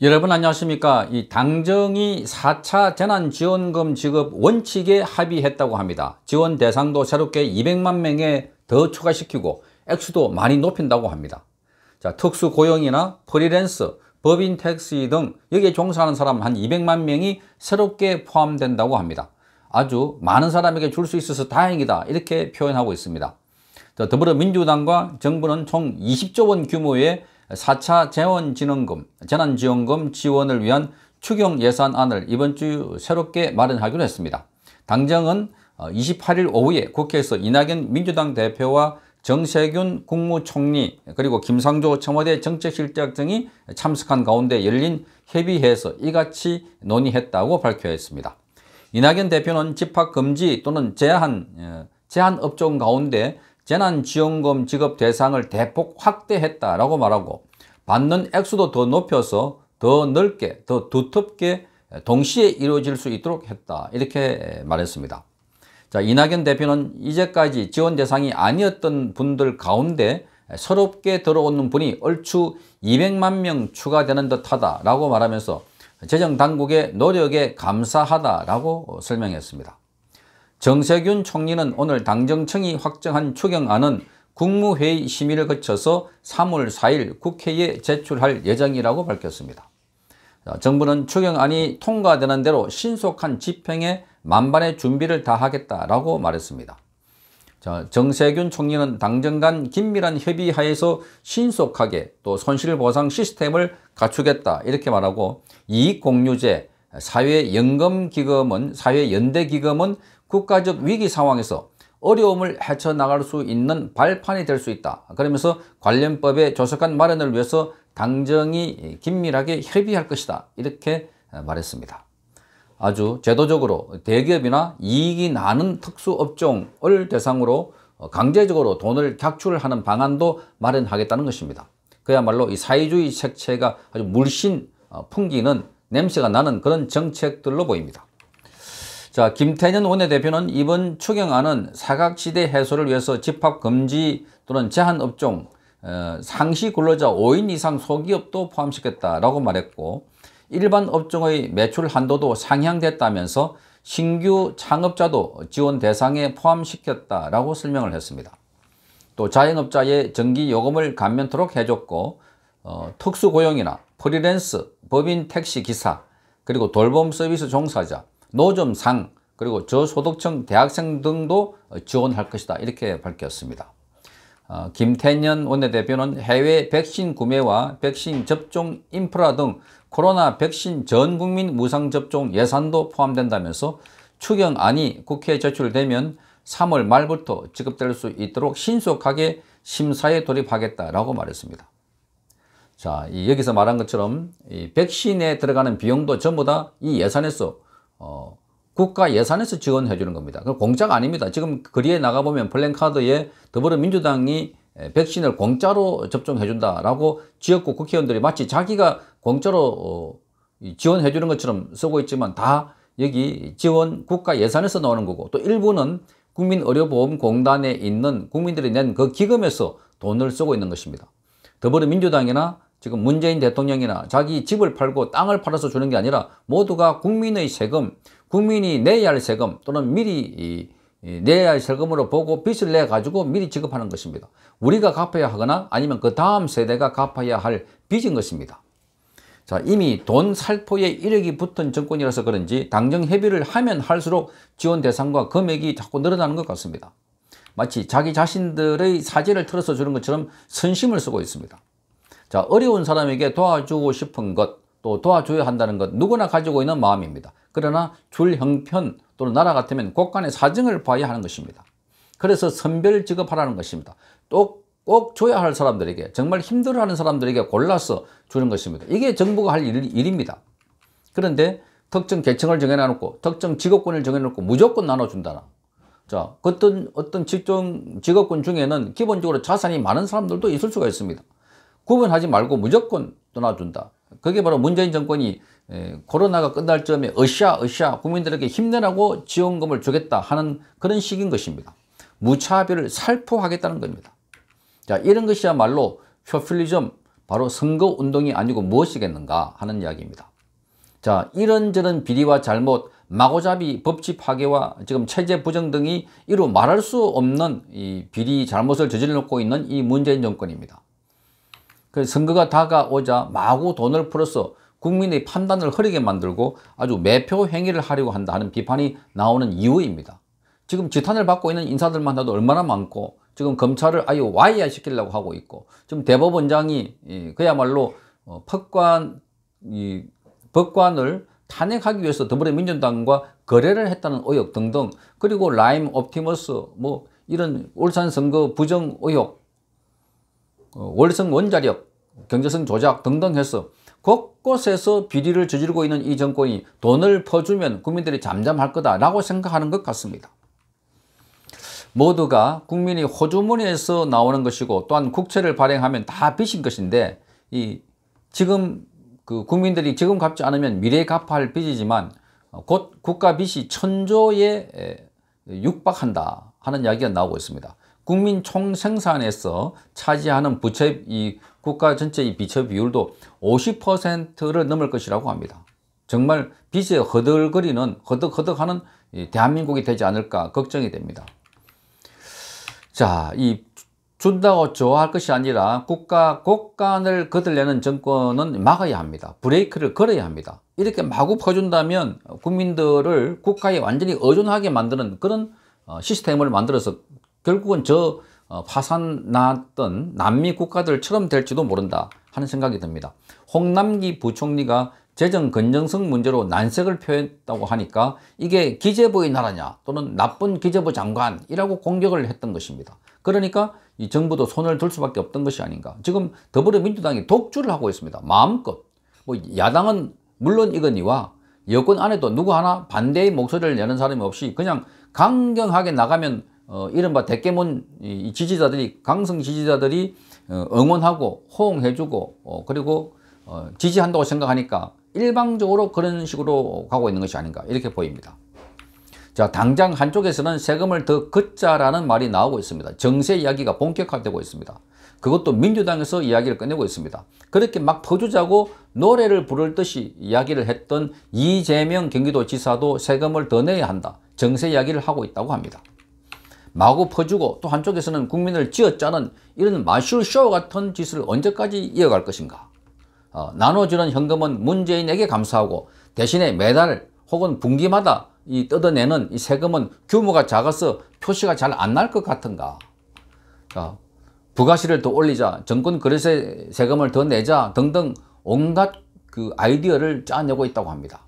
여러분 안녕하십니까 이 당정이 4차 재난지원금 지급 원칙에 합의했다고 합니다 지원 대상도 새롭게 200만 명에 더 추가시키고 액수도 많이 높인다고 합니다 자 특수고용이나 프리랜서 법인 택시 등 여기에 종사하는 사람 한 200만 명이 새롭게 포함된다고 합니다 아주 많은 사람에게 줄 수 있어서 다행이다 이렇게 표현하고 있습니다 더불어민주당과 정부는 총 20조 원 규모의 4차 재원진흥금, 재난지원금 지원을 위한 추경 예산안을 이번 주 새롭게 마련하기로 했습니다. 당장은 28일 어, 오후에 국회에서 이낙연 민주당 대표와 정세균 국무총리 그리고 김상조 청와대 정책실장 등이 참석한 가운데 열린 협의회에서 이같이 논의했다고 발표했습니다. 이낙연 대표는 집합금지 또는 제한, 어, 제한 업종 가운데 재난지원금 지급 대상을 대폭 확대했다라고 말하고 받는 액수도 더 높여서 더 넓게 더 두텁게 동시에 이루어질 수 있도록 했다 이렇게 말했습니다. 자 이낙연 대표는 이제까지 지원 대상이 아니었던 분들 가운데 서럽게 들어오는 분이 얼추 200만 명 추가되는 듯하다라고 말하면서 재정당국의 노력에 감사하다라고 설명했습니다. 정세균 총리는 오늘 당정청이 확정한 추경안은 국무회의 심의를 거쳐서 3월 4일 국회에 제출할 예정이라고 밝혔습니다. 정부는 추경안이 통과되는 대로 신속한 집행에 만반의 준비를 다하겠다라고 말했습니다. 정세균 총리는 당정 간 긴밀한 협의하에서 신속하게 또 손실보상 시스템을 갖추겠다 이렇게 말하고 이익공유제, 사회연금기금은 사회연대기금은 국가적 위기 상황에서 어려움을 헤쳐나갈 수 있는 발판이 될 수 있다. 그러면서 관련법의 조속한 마련을 위해서 당정이 긴밀하게 협의할 것이다. 이렇게 말했습니다. 아주 제도적으로 대기업이나 이익이 나는 특수업종을 대상으로 강제적으로 돈을 격출하는 방안도 마련하겠다는 것입니다. 그야말로 이 사회주의 색채가 아주 물씬 풍기는 냄새가 나는 그런 정책들로 보입니다. 자, 김태년 원내대표는 이번 추경안은 사각지대 해소를 위해서 집합금지 또는 제한업종, 어, 상시 근로자 5인 이상 소기업도 포함시켰다라고 말했고 일반 업종의 매출 한도도 상향됐다면서 신규 창업자도 지원 대상에 포함시켰다라고 설명을 했습니다. 또 자영업자의 전기 요금을 감면토록 해줬고 어, 특수고용이나 프리랜스, 법인 택시 기사, 그리고 돌봄 서비스 종사자, 노점상 그리고 저소득층 대학생 등도 지원할 것이다 이렇게 밝혔습니다. 어, 김태년 원내대표는 해외 백신 구매와 백신 접종 인프라 등 코로나 백신 전 국민 무상 접종 예산도 포함된다면서 추경안이 국회에 제출되면 3월 말부터 지급될 수 있도록 신속하게 심사에 돌입하겠다라고 말했습니다. 자, 여기서 말한 것처럼 백신에 들어가는 비용도 전부 다 이 예산에서 어, 국가 예산에서 지원해 주는 겁니다. 그 공짜가 아닙니다. 지금 거리에 나가보면 플랜카드에 더불어민주당이 백신을 공짜로 접종해 준다라고 지역구 국회의원들이 마치 자기가 공짜로 어, 지원해 주는 것처럼 쓰고 있지만 다 여기 지원 국가 예산에서 나오는 거고 또 일부는 국민의료보험공단에 있는 국민들이 낸 그 기금에서 돈을 쓰고 있는 것입니다. 더불어민주당이나 지금 문재인 대통령이나 자기 집을 팔고 땅을 팔아서 주는 게 아니라 모두가 국민의 세금, 국민이 내야 할 세금 또는 미리 내야 할 세금으로 보고 빚을 내 가지고 미리 지급하는 것입니다. 우리가 갚아야 하거나 아니면 그 다음 세대가 갚아야 할 빚인 것입니다. 자, 이미 돈 살포에 이력이 붙은 정권이라서 그런지 당정 협의를 하면 할수록 지원 대상과 금액이 자꾸 늘어나는 것 같습니다. 마치 자기 자신들의 사제를 틀어서 주는 것처럼 선심을 쓰고 있습니다. 자, 어려운 사람에게 도와주고 싶은 것, 또 도와줘야 한다는 것, 누구나 가지고 있는 마음입니다. 그러나 줄 형편 또는 나라 같으면 곳간의 사정을 봐야 하는 것입니다. 그래서 선별 지급하라는 것입니다. 또 꼭 줘야 할 사람들에게, 정말 힘들어하는 사람들에게 골라서 주는 것입니다. 이게 정부가 할 일, 일입니다. 그런데 특정 계층을 정해놓고, 놔 특정 직업군을 정해놓고 무조건 나눠준다나. 자, 어떤, 어떤 직종, 직업군 중에는 기본적으로 자산이 많은 사람들도 있을 수가 있습니다. 구분하지 말고 무조건 떠나준다. 그게 바로 문재인 정권이 코로나가 끝날 점에 으쌰 으쌰 국민들에게 힘내라고 지원금을 주겠다 하는 그런 식인 것입니다. 무차별을 살포하겠다는 겁니다. 자 이런 것이야말로 표퓰리즘 바로 선거운동이 아니고 무엇이겠는가 하는 이야기입니다. 자 이런저런 비리와 잘못 마고잡이 법치 파괴와 지금 체제 부정 등이 이루 말할 수 없는 이 비리 잘못을 저질러 놓고 있는 이 문재인 정권입니다. 그 선거가 다가오자 마구 돈을 풀어서 국민의 판단을 흐리게 만들고 아주 매표 행위를 하려고 한다 는 비판이 나오는 이유입니다. 지금 지탄을 받고 있는 인사들만 해도 얼마나 많고 지금 검찰을 아예 와이야 시키려고 하고 있고 지금 대법원장이 그야말로 어, 법관, 이 법관을 탄핵하기 위해서 더불어민주당과 거래를 했다는 의혹 등등 그리고 라임 옵티머스 뭐 이런 울산 선거 부정 의혹 어, 원리성 원자력, 경제성 조작 등등 해서 곳곳에서 비리를 저지르고 있는 이 정권이 돈을 퍼주면 국민들이 잠잠할 거다라고 생각하는 것 같습니다. 모두가 국민이 호주머니에서 나오는 것이고 또한 국채를 발행하면 다 빚인 것인데 이 지금 그 국민들이 지금 갚지 않으면 미래에 갚아할 빚이지만 곧 국가 빚이 천조에 육박한다 하는 이야기가 나오고 있습니다. 국민 총생산에서 차지하는 부채 이 국가 전체 의비처 비율도 50%를 넘을 것이라고 합니다. 정말 빚에 허덕거리는 허덕허덕하는 대한민국이 되지 않을까 걱정이 됩니다. 자, 이 준다고 좋아할 것이 아니라 국가 곳간을 거들려는 정권은 막아야 합니다. 브레이크를 걸어야 합니다. 이렇게 마구 퍼준다면 국민들을 국가에 완전히 의존하게 만드는 그런 어, 시스템을 만들어서 결국은 저 어, 파산 났던 남미 국가들처럼 될지도 모른다 하는 생각이 듭니다. 홍남기 부총리가 재정 건전성 문제로 난색을 표했다고 하니까 이게 기재부의 나라냐 또는 나쁜 기재부 장관이라고 공격을 했던 것입니다. 그러니까 이 정부도 손을 들 수밖에 없던 것이 아닌가. 지금 더불어민주당이 독주를 하고 있습니다. 마음껏. 뭐 야당은 물론 이거니와 여권 안에도 누구 하나 반대의 목소리를 내는 사람이 없이 그냥 강경하게 나가면 어, 이른바 대깨문 지지자들이 강성 지지자들이 어, 응원하고 호응해주고 어, 그리고 어, 지지한다고 생각하니까 일방적으로 그런 식으로 가고 있는 것이 아닌가 이렇게 보입니다. 자 당장 한쪽에서는 세금을 더 긋자라는 말이 나오고 있습니다. 정세 이야기가 본격화되고 있습니다. 그것도 민주당에서 이야기를 꺼내고 있습니다. 그렇게 막 퍼주자고 노래를 부를 듯이 이야기를 했던 이재명 경기도지사도 세금을 더 내야 한다. 정세 이야기를 하고 있다고 합니다. 마구 퍼주고 또 한쪽에서는 국민을 쥐어짜는 이런 마술쇼 같은 짓을 언제까지 이어갈 것인가. 어, 나눠주는 현금은 문재인에게 감사하고 대신에 매달 혹은 분기마다 이 뜯어내는 이 세금은 규모가 작아서 표시가 잘 안 날 것 같은가. 어, 부가시를더 올리자, 정권 그릇에 세금을 더 내자 등등 온갖 그 아이디어를 짜내고 있다고 합니다.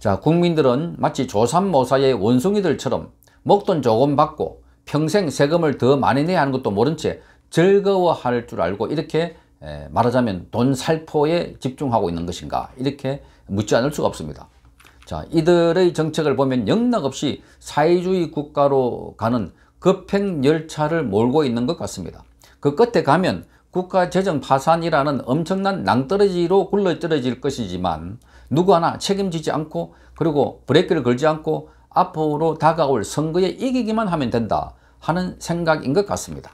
자, 국민들은 마치 조삼모사의 원숭이들처럼 먹돈 조금 받고 평생 세금을 더 많이 내야 하는 것도 모른 채 즐거워할 줄 알고 이렇게 말하자면 돈 살포에 집중하고 있는 것인가 이렇게 묻지 않을 수가 없습니다. 자 이들의 정책을 보면 영락없이 사회주의 국가로 가는 급행열차를 몰고 있는 것 같습니다. 그 끝에 가면 국가재정 파산이라는 엄청난 낭떠러지로 굴러떨어질 것이지만 누구 하나 책임지지 않고 그리고 브레이크를 걸지 않고 앞으로 다가올 선거에 이기기만 하면 된다 하는 생각인 것 같습니다.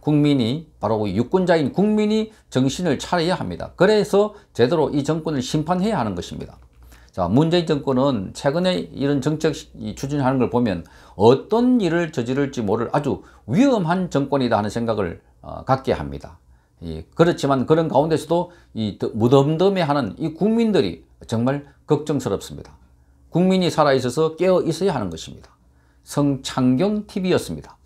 국민이 바로 유권자인 국민이 정신을 차려야 합니다. 그래서 제대로 이 정권을 심판해야 하는 것입니다. 자, 문재인 정권은 최근에 이런 정책 추진하는 걸 보면 어떤 일을 저지를지 모를 아주 위험한 정권이다 하는 생각을 어, 갖게 합니다. 예, 그렇지만 그런 가운데서도 이 무덤덤해하는 이 국민들이 정말 걱정스럽습니다. 국민이 살아있어서 깨어 있어야 하는 것입니다. 성창경TV였습니다.